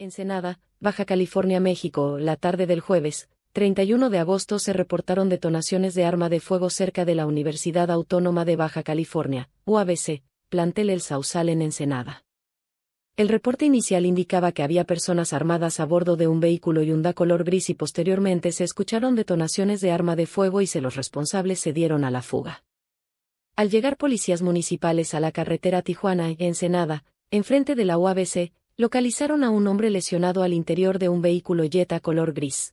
Ensenada, Baja California, México, la tarde del jueves, 31 de agosto se reportaron detonaciones de arma de fuego cerca de la Universidad Autónoma de Baja California, UABC, plantel El Sausal en Ensenada. El reporte inicial indicaba que había personas armadas a bordo de un vehículo y color gris y posteriormente se escucharon detonaciones de arma de fuego y se los responsables se dieron a la fuga. Al llegar policías municipales a la carretera Tijuana y Ensenada, enfrente de la UABC, Localizaron a un hombre lesionado al interior de un vehículo Jetta color gris.